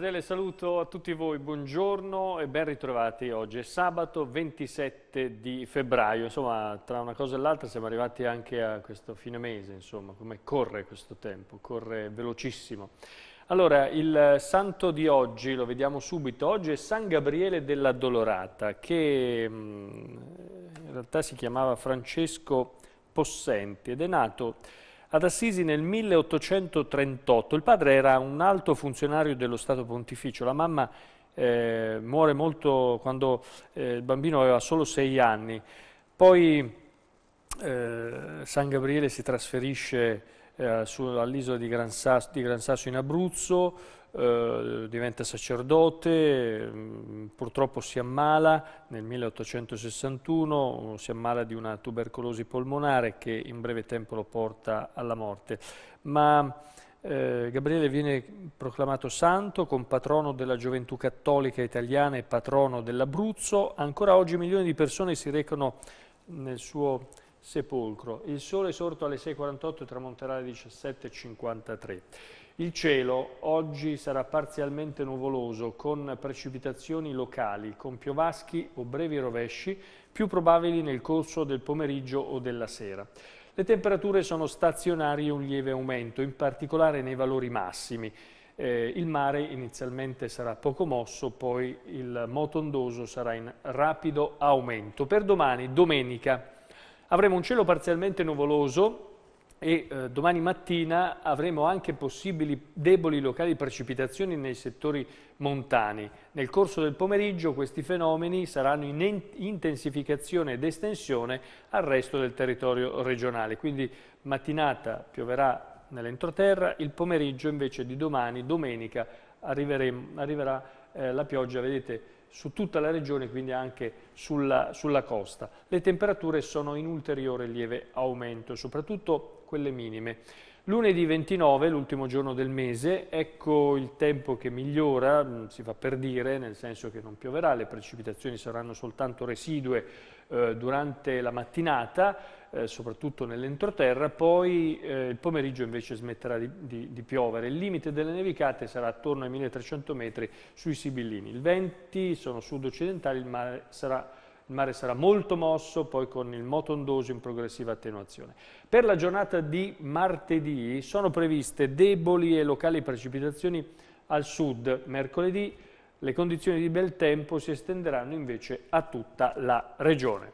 Cordiale saluto a tutti voi, buongiorno e ben ritrovati oggi. È sabato 27 di febbraio, insomma tra una cosa e l'altra siamo arrivati anche a questo fine mese, insomma come corre questo tempo, corre velocissimo. Allora, il santo di oggi, lo vediamo subito, oggi è San Gabriele della Dolorata, che mm, in realtà si chiamava Francesco Possenti ed è nato ad Assisi nel 1838 il padre era un alto funzionario dello Stato Pontificio, la mamma eh, muore molto quando eh, il bambino aveva solo sei anni. Poi eh, San Gabriele si trasferisce eh, all'isola di, Gran Sasso in Abruzzo, eh, diventa sacerdote, mm, purtroppo si ammala nel 1861, si ammala di una tubercolosi polmonare che in breve tempo lo porta alla morte. Ma eh, Gabriele viene proclamato santo, compatrono della gioventù cattolica italiana e patrono dell'Abruzzo. Ancora oggi milioni di persone si recano nel suo sepolcro. Il sole sorto alle 6.48 e tramonterà alle 17.53. Il cielo oggi sarà parzialmente nuvoloso con precipitazioni locali, con piovaschi o brevi rovesci più probabili nel corso del pomeriggio o della sera. Le temperature sono stazionarie un lieve aumento, in particolare nei valori massimi. Eh, il mare inizialmente sarà poco mosso, poi il moto ondoso sarà in rapido aumento. Per domani, domenica, Avremo un cielo parzialmente nuvoloso e eh, domani mattina avremo anche possibili deboli locali precipitazioni nei settori montani. Nel corso del pomeriggio questi fenomeni saranno in intensificazione ed estensione al resto del territorio regionale, quindi mattinata pioverà nell'entroterra, il pomeriggio invece di domani, domenica, arriverà eh, la pioggia, vedete, su tutta la regione, quindi anche sulla, sulla costa. Le temperature sono in ulteriore lieve aumento, soprattutto quelle minime. Lunedì 29, l'ultimo giorno del mese, ecco il tempo che migliora, mm, si fa per dire, nel senso che non pioverà, le precipitazioni saranno soltanto residue eh, durante la mattinata, eh, soprattutto nell'entroterra, poi eh, il pomeriggio invece smetterà di, di, di, piovere. Il limite delle nevicate sarà attorno ai 1300 metri sui Sibillini. Il venti sono sud-occidentali, il mare sarà il mare sarà molto mosso, poi con il moto ondoso in progressiva attenuazione. Per la giornata di martedì sono previste deboli e locali precipitazioni al sud. Mercoledì le condizioni di bel tempo si estenderanno invece a tutta la regione.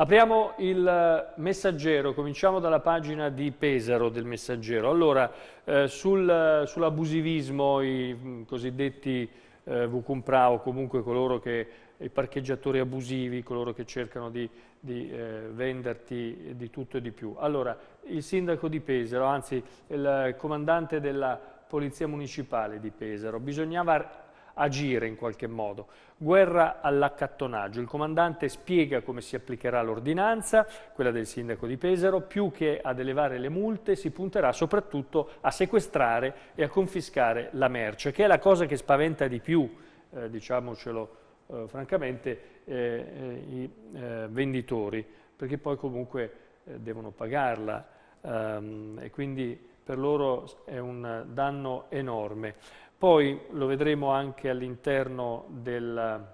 Apriamo il eh, messaggero, cominciamo dalla pagina di Pesaro del messaggero. Allora, eh, sul, eh, sull'abusivismo, i mm, cosiddetti eh, Vucumpra o comunque coloro che, i parcheggiatori abusivi, coloro che cercano di, di eh, venderti di tutto e di più. Allora, il sindaco di Pesaro, anzi il comandante della Polizia Municipale di Pesaro, bisognava agire in qualche modo. Guerra all'accattonaggio. Il comandante spiega come si applicherà l'ordinanza, quella del sindaco di Pesaro, più che ad elevare le multe si punterà soprattutto a sequestrare e a confiscare la merce, che è la cosa che spaventa di più, eh, diciamocelo eh, francamente, eh, eh i eh, venditori, perché poi comunque eh, devono pagarla ehm, e quindi per loro è un danno enorme. Poi lo vedremo anche all'interno del,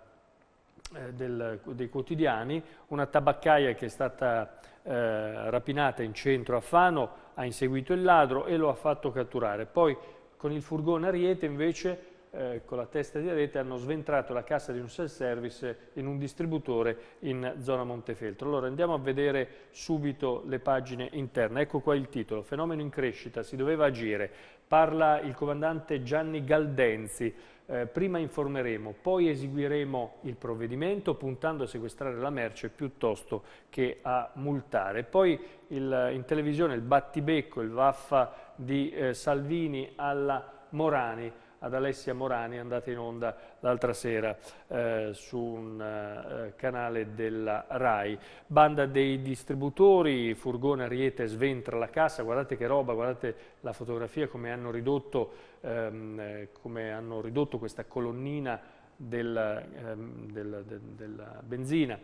eh, del, dei quotidiani, una tabaccaia che è stata eh, rapinata in centro a Fano, ha inseguito il ladro e lo ha fatto catturare. Poi con il furgone Ariete invece eh, con la testa di rete hanno sventrato la cassa di un self-service in un distributore in zona Montefeltro. Allora andiamo a vedere subito le pagine interne. Ecco qua il titolo, fenomeno in crescita, si doveva agire. Parla il comandante Gianni Galdenzi. Eh, prima informeremo, poi eseguiremo il provvedimento puntando a sequestrare la merce piuttosto che a multare. Poi il, in televisione il battibecco, il vaffa di eh, Salvini alla Morani ad Alessia Morani, andata in onda l'altra sera eh, su un eh, canale della RAI. Banda dei distributori, furgone Ariete sventra la cassa, guardate che roba, guardate la fotografia come hanno ridotto, ehm, come hanno ridotto questa colonnina del, ehm, del, de, della benzina.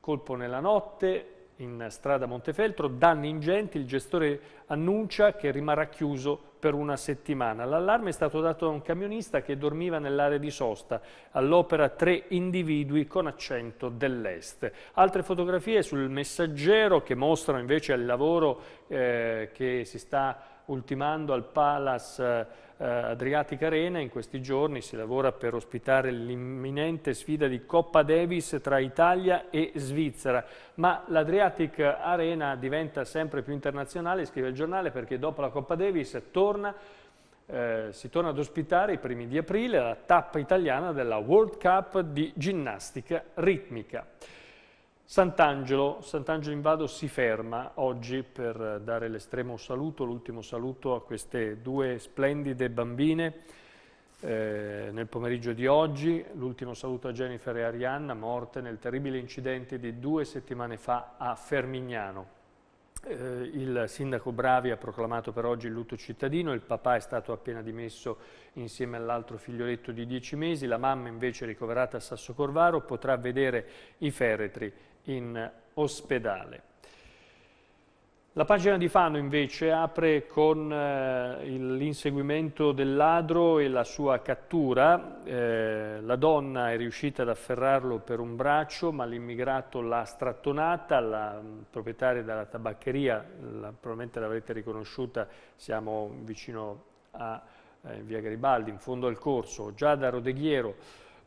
Colpo nella notte, in strada Montefeltro, danni ingenti, il gestore annuncia che rimarrà chiuso per una settimana. L'allarme è stato dato da un camionista che dormiva nell'area di sosta, all'opera tre individui con accento dell'est. Altre fotografie sul messaggero che mostrano invece il lavoro eh, che si sta ultimando al Palace eh, Adriatic Arena, in questi giorni si lavora per ospitare l'imminente sfida di Coppa Davis tra Italia e Svizzera, ma l'Adriatic Arena diventa sempre più internazionale, scrive il giornale, perché dopo la Coppa Davis torna eh, si torna ad ospitare i primi di aprile la tappa italiana della World Cup di ginnastica ritmica. Sant'Angelo, Sant'Angelo in Vado si ferma oggi per dare l'estremo saluto, l'ultimo saluto a queste due splendide bambine eh, nel pomeriggio di oggi, l'ultimo saluto a Jennifer e Arianna, morte nel terribile incidente di due settimane fa a Fermignano. Eh, il sindaco Bravi ha proclamato per oggi il lutto cittadino, il papà è stato appena dimesso insieme all'altro figlioletto di dieci mesi, la mamma invece ricoverata a Sasso Corvaro potrà vedere i feretri in ospedale. La pagina di Fano invece apre con eh, l'inseguimento del ladro e la sua cattura. Eh, la donna è riuscita ad afferrarlo per un braccio, ma l'immigrato l'ha strattonata, la mm, proprietaria della tabaccheria, mm, la, probabilmente l'avrete riconosciuta, siamo vicino a eh, Via Garibaldi, in fondo al corso, già da Rodeghiero,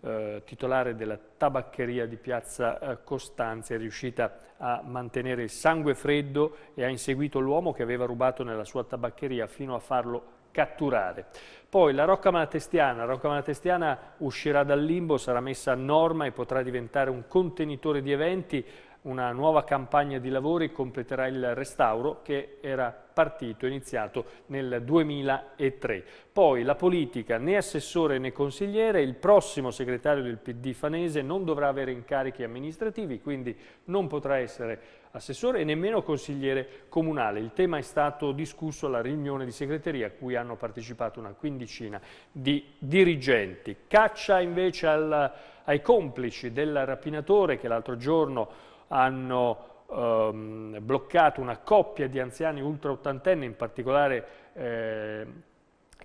eh, titolare della tabaccheria di Piazza eh, Costanza, è riuscita a mantenere il sangue freddo e ha inseguito l'uomo che aveva rubato nella sua tabaccheria fino a farlo catturare. Poi la Rocca Malatestiana, la Rocca Malatestiana uscirà dal limbo, sarà messa a norma e potrà diventare un contenitore di eventi, una nuova campagna di lavori completerà il restauro che era partito, iniziato nel 2003. Poi la politica, né assessore né consigliere, il prossimo segretario del PD fanese non dovrà avere incarichi amministrativi, quindi non potrà essere assessore e nemmeno consigliere comunale. Il tema è stato discusso alla riunione di segreteria a cui hanno partecipato una quindicina di dirigenti. Caccia invece al, ai complici del rapinatore che l'altro giorno hanno ehm, bloccato una coppia di anziani ultra ultraottantenni, in particolare eh,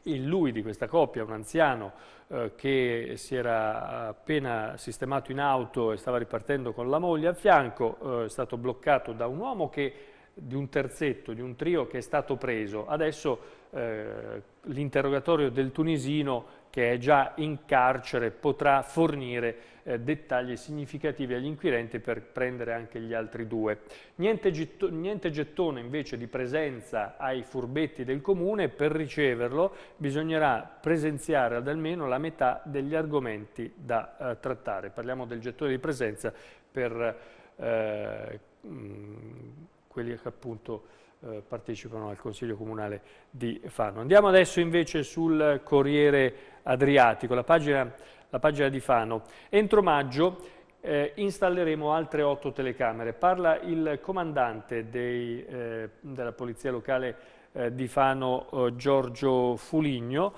il lui di questa coppia, un anziano eh, che si era appena sistemato in auto e stava ripartendo con la moglie a fianco, eh, è stato bloccato da un uomo che, di un terzetto, di un trio che è stato preso. Adesso eh, l'interrogatorio del tunisino che è già in carcere, potrà fornire eh, dettagli significativi agli inquirenti per prendere anche gli altri due. Niente, getto, niente gettone invece di presenza ai furbetti del comune, per riceverlo bisognerà presenziare ad almeno la metà degli argomenti da eh, trattare. Parliamo del gettone di presenza per eh, mh, mm, quelli che appunto eh, partecipano al Consiglio Comunale di Fano. Andiamo adesso invece sul Corriere Adriatico, la pagina, la pagina di Fano. Entro maggio eh, installeremo altre otto telecamere. Parla il comandante dei, eh, della Polizia Locale eh, di Fano, Giorgio Fuligno,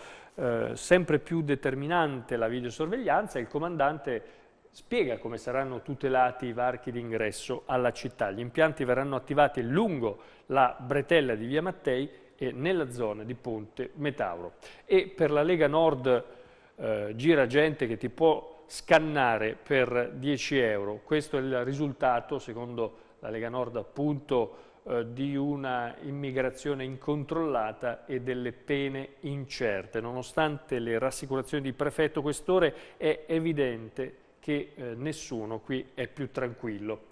sempre più determinante la videosorveglianza, il comandante spiega come saranno tutelati i varchi d'ingresso alla città. Gli impianti verranno attivati lungo la bretella di Via Mattei e nella zona di Ponte Metauro. E per la Lega Nord eh, gira gente che ti può scannare per 10 euro. Questo è il risultato, secondo la Lega Nord appunto, eh, di una immigrazione incontrollata e delle pene incerte. Nonostante le rassicurazioni di prefetto questore è evidente che eh, nessuno qui è più tranquillo.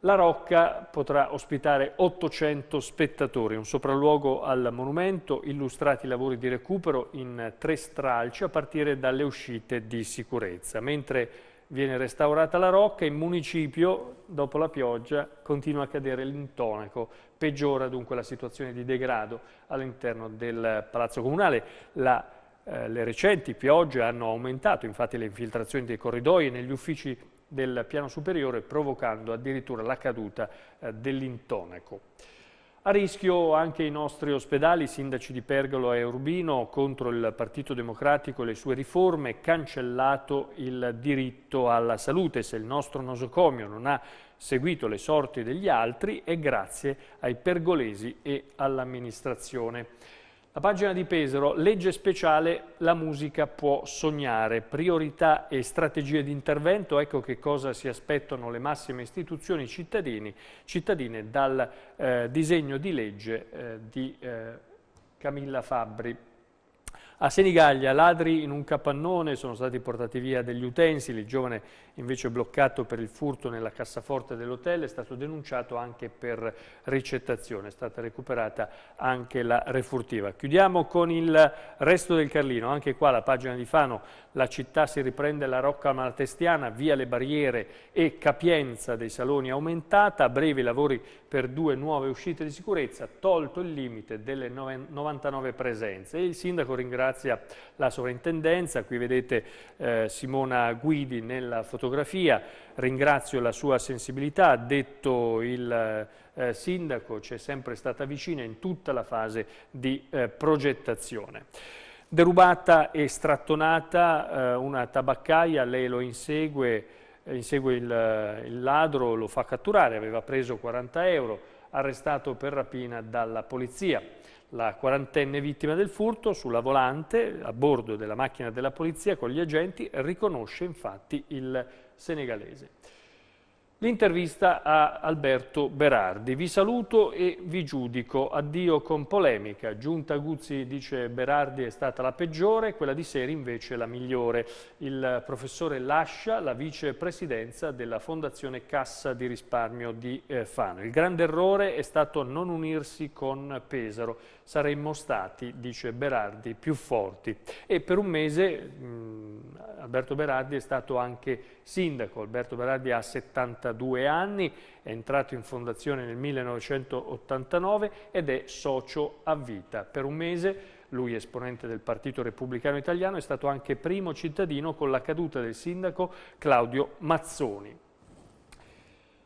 La Rocca potrà ospitare 800 spettatori, un sopralluogo al monumento, illustrati lavori di recupero in tre stralci a partire dalle uscite di sicurezza. Mentre viene restaurata la Rocca, in municipio, dopo la pioggia, continua a cadere l'intonaco. Peggiora dunque la situazione di degrado all'interno del Palazzo Comunale. La eh, le recenti piogge hanno aumentato infatti le infiltrazioni dei corridoi negli uffici del piano superiore provocando addirittura la caduta eh, dell'intonaco. A rischio anche i nostri ospedali, sindaci di Pergolo e Urbino contro il Partito Democratico e le sue riforme, cancellato il diritto alla salute. Se il nostro nosocomio non ha seguito le sorti degli altri è grazie ai pergolesi e all'amministrazione. La pagina di Pesaro, legge speciale, la musica può sognare, priorità e strategie di intervento, ecco che cosa si aspettano le massime istituzioni cittadine dal eh, disegno di legge eh, di eh, Camilla Fabbri. A Senigallia, ladri in un capannone, sono stati portati via degli utensili, il giovane invece bloccato per il furto nella cassaforte dell'hotel, è stato denunciato anche per ricettazione, è stata recuperata anche la refurtiva. Chiudiamo con il resto del Carlino, anche qua la pagina di Fano, la città si riprende la rocca malatestiana, via le barriere e capienza dei saloni aumentata, a breve i lavori per due nuove uscite di sicurezza, tolto il limite delle 99 presenze. il sindaco ringrazia la sovrintendenza, qui vedete eh, Simona Guidi nella fotografia fotografia, ringrazio la sua sensibilità, ha detto il eh, sindaco, c'è sempre stata vicina in tutta la fase di eh, progettazione. Derubata e strattonata eh, una tabaccaia, lei lo insegue, eh, insegue il, il ladro, lo fa catturare, aveva preso 40 euro, arrestato per rapina dalla polizia la quarantenne vittima del furto sulla volante a bordo della macchina della polizia con gli agenti riconosce infatti il senegalese. L'intervista a Alberto Berardi. Vi saluto e vi giudico. Addio con polemica. Giunta Guzzi dice Berardi è stata la peggiore, quella di Seri invece la migliore. Il professore lascia la vicepresidenza della Fondazione Cassa di Risparmio di eh, Fano. Il grande errore è stato non unirsi con Pesaro. Saremmo stati, dice Berardi, più forti. E per un mese mh, mm, Alberto Berardi è stato anche sindaco. Alberto Berardi ha 70 32 anni, è entrato in fondazione nel 1989 ed è socio a vita. Per un mese lui esponente del Partito Repubblicano Italiano, è stato anche primo cittadino con la caduta del sindaco Claudio Mazzoni.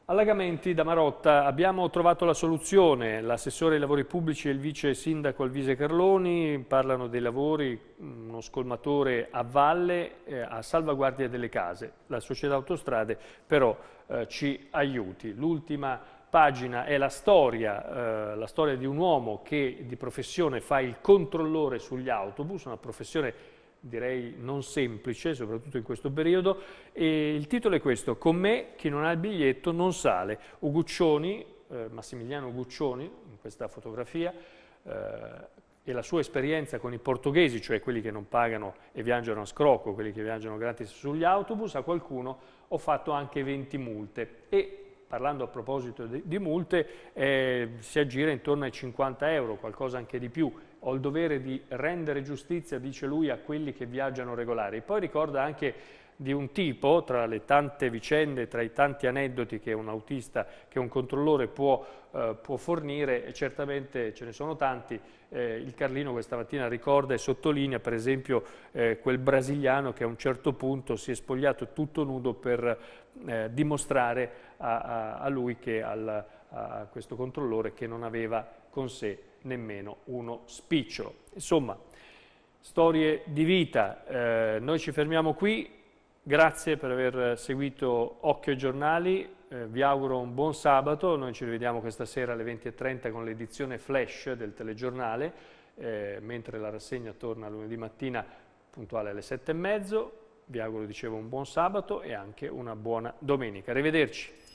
Allagamenti da Marotta, abbiamo trovato la soluzione, l'assessore ai lavori pubblici e il vice sindaco Alvise Carloni parlano dei lavori, mm, uno scolmatore a valle eh, a salvaguardia delle case, la società autostrade però eh, ci aiuti. L'ultima pagina è la storia, eh, la storia di un uomo che di professione fa il controllore sugli autobus, una professione direi non semplice, soprattutto in questo periodo, e il titolo è questo, con me chi non ha il biglietto non sale. Uguccioni, eh, Massimiliano Uguccioni, in questa fotografia, eh, e la sua esperienza con i portoghesi, cioè quelli che non pagano e viaggiano a scrocco, quelli che viaggiano gratis sugli autobus, a qualcuno ho fatto anche 20 multe. E parlando a proposito di, di multe, eh, si aggira intorno ai 50 euro, qualcosa anche di più ho il dovere di rendere giustizia, dice lui, a quelli che viaggiano regolari. Poi ricorda anche di un tipo, tra le tante vicende, tra i tanti aneddoti che un autista, che un controllore può, eh, può fornire, e certamente ce ne sono tanti, eh, il Carlino questa mattina ricorda e sottolinea per esempio eh, quel brasiliano che a un certo punto si è spogliato tutto nudo per eh, dimostrare a, a, a lui, che al, a questo controllore, che non aveva con sé nemmeno uno spicciolo. Insomma, storie di vita. Eh, noi ci fermiamo qui, grazie per aver seguito Occhio ai Giornali, eh, vi auguro un buon sabato, noi ci rivediamo questa sera alle 20.30 con l'edizione flash del telegiornale, eh, mentre la rassegna torna lunedì mattina puntuale alle 7.30. Vi auguro, dicevo, un buon sabato e anche una buona domenica. Arrivederci.